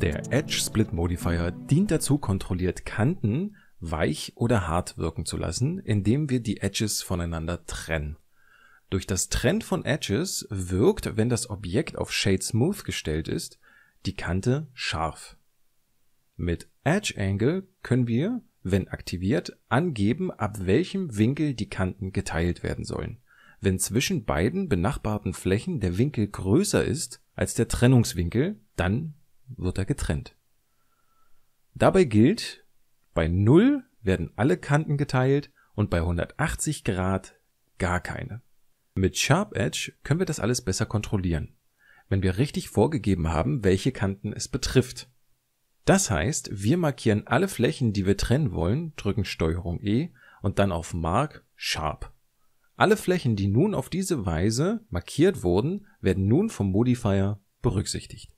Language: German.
Der Edge Split Modifier dient dazu, kontrolliert Kanten weich oder hart wirken zu lassen, indem wir die Edges voneinander trennen. Durch das Trennen von Edges wirkt, wenn das Objekt auf Shade Smooth gestellt ist, die Kante scharf. Mit Edge Angle können wir, wenn aktiviert, angeben, ab welchem Winkel die Kanten geteilt werden sollen. Wenn zwischen beiden benachbarten Flächen der Winkel größer ist als der Trennungswinkel, dann wird er getrennt. Dabei gilt, bei 0 werden alle Kanten geteilt und bei 180 Grad gar keine. Mit Sharp Edge können wir das alles besser kontrollieren, wenn wir richtig vorgegeben haben, welche Kanten es betrifft. Das heißt, wir markieren alle Flächen, die wir trennen wollen, drücken Steuerung E und dann auf Mark Sharp. Alle Flächen, die nun auf diese Weise markiert wurden, werden nun vom Modifier berücksichtigt